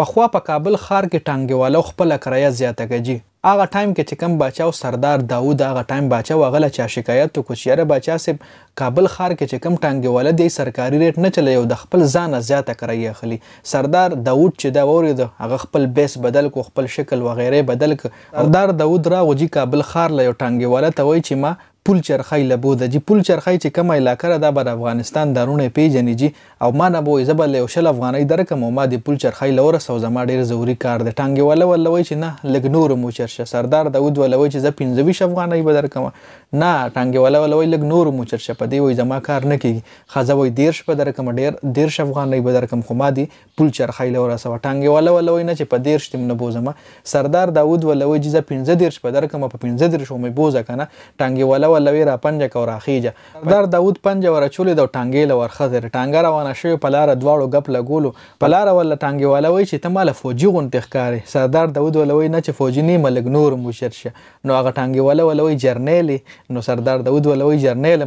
پخوا په کابل ښار کې ټانګيوالو خپل کرایه زیاته کړي هغه ټایم کې چې کوم بچاو سردار داوود هغه ټایم بچاو غل چا شکایت تو کوچیره بچا سب کابل ښار کې چې کوم ټانګيواله دی سرکاري ریټ نه چلی او د خپل ځان زیاته کرایه اخلي سردار داوود چې دا وری د هغه خپل بیس بدل کو خپل شکل و غیره بدل ک سردار داوود را وږي کابل ښار له ټانګيواله ته وای چې ما پل چرخی لبو د جی پل چرخی چې کومه علاقه را ده بر افغانستان درونه پیژنې جی او ما نه بو زبل یو شل افغاني درکم ما د پل چرخی لور سو زما ډیر ضروری کار د ټانګي ولا ولوي چې نه لګ نور مو چرشه سردار داود ولوي چې ز 15 افغاني به درکم نه ټانګي ولا ولوي لګ نور مو چرشه په دی وي زما کار نه کیږي خزه وي ډیر شپه درکم ډیر ډیر افغاني به درکم خو ما دی پل چرخی لور سو ټانګي ولا ولوي نه چې په ډیر شتم نه بو زما سردار داود ولوي چې ز 15 ډیر شپه درکم په 15 ډیر شو مې بوزه کنه ټانګي ولا ولوي را پنجه کو راخیجه سردار داود پنجه ورچولې د ټانګې له ورخزر ټانګه روانه شوې په لاره دواړو ګپ لګولو په لاره ول ټانګې ولوي چې ته مال فوجي غونډې ښکارې سردار داود ولوي نه چې فوجي نه ملګ نور مشر شه نو هغه ټانګې ول ولوي جرنیلې نو سردار داود ولوي جرنیل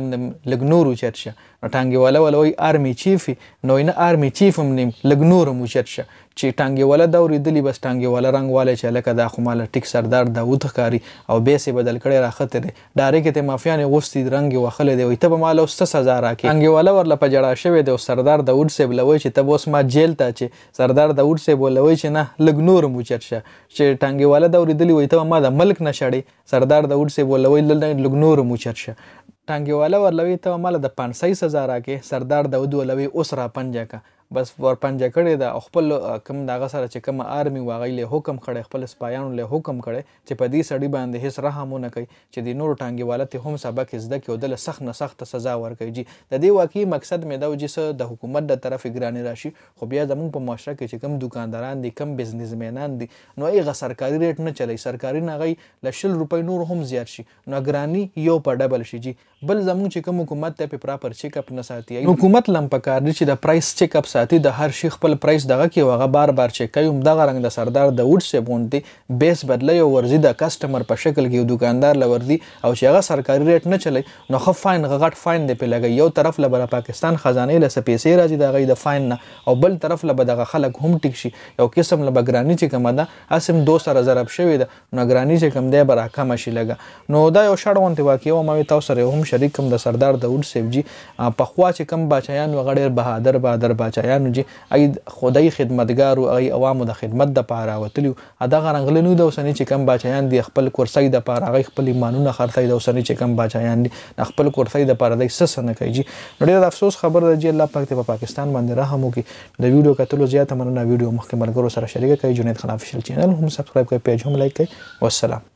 لګ نور چرشه ټانګې ول ولوي ارمی چیف نو نه ارمی چیف هم لګ نور مشر شه چې ټانګېواله دا ورېدلی بس ټانګېواله رنگ والی چې لکه دا خو مال ټیک سردار داوود ښکاری او بیس بدل کړي راخته دی ډارې کې ته مافیا نه غوستي رنگ وخل دی وي ته به مال اوس سزا راکې ټانګېواله ورله په جړه شوی دی او سردار داوود صاحب لوي چې ته اوس ما جیل ته چې سردار داوود صاحب لوي چې نه لګ نور مو چرشه چې ټانګېواله دا ورېدلی وي ته ما د ملک نشړې سردار داوود صاحب لوي لګ نور مو چرشه ټانګېواله ورلوي ته مال د 500 سزا راکې سردار داوود ولوي اوس را پنځه کا بس ورپنځه کړی دا خپل کم دغه سره چې کوم آرمي واغی له حکم خړې خپل سپایانو له حکم کړي چې په دې سړی باندې هیڅ رحم نه کوي چې د نور ټانګي والته هم سبق زده کې ودل سخت نه سخت سزا ورکړي جی د دې واقعي مقصد مې دا و چې د حکومت د طرف ګرانی راشي خو بیا زمونږ په معاشره کې چې کم دکانداران دي کم بزنسمنان دي نو ایغه سرکاري ریټ نه چلی سرکاري نه غي لشل روپۍ نور هم زیات شي نو ګرانی یو په ډبل شي جی بل زمونږ چې کوم حکومت ته په پراپر چیک اپ نه ساتي حکومت لم پکار دي چې د پرایس چیک اپ ساتي د هر شي خپل پرایس دغه کې وغه بار بار چې کوم دغه رنگ د سردار د وډ سی غونډي بیس بدلی او ورزي د کسٹمر په شکل کې دکاندار لوردي او چې هغه سرکاري ریټ نه چلی نو خو فاین غټ فاین دی په لګي یو طرف له پاکستان خزانه له پیسې راځي د غي د فاین نه او بل طرف له دغه خلک هم ټیک شي یو قسم له بګرانی چې کومه ده اسم 2000 ضرب شوی ده نو ګرانی چې کوم دی برا کم شي لګه نو دا یو شړونتي واقع او ما تاسو سره هم شریک کوم د سردار داوود سیف جی په خوا چې کوم بچیان وغړې بهادر بهادر بچیان شیانو چې ای خدای خدمتګار او ای عوامو د خدمت د پاره وتلو دغه رنگلنو د اوسنۍ چې کم بچیان دی خپل کورسۍ د پاره غي خپل ایمانونه خرڅي د اوسنۍ چې کم بچیان دی خپل کورسۍ د پاره د سس نه کوي چې ډېر افسوس خبر ده چې الله پاک ته په پاکستان باندې رحم وکړي د ویډیو کتلو زیاته مننه ویډیو مخکې ملګرو سره شریک کړئ جنید خان افیشل چینل هم سبسکرایب کړئ پیج هم لایک کړئ والسلام